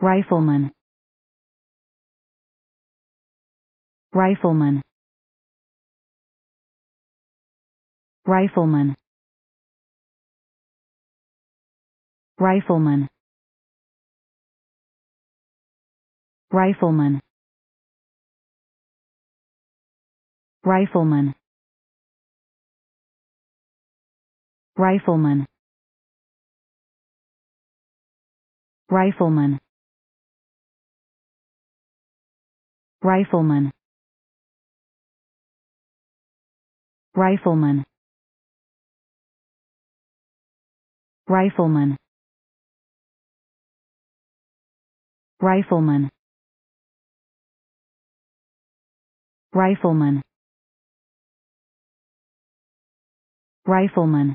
Rifleman Rifleman Rifleman Rifleman Rifleman Rifleman Rifleman Rifleman Rifleman Rifleman Rifleman Rifleman Rifleman Rifleman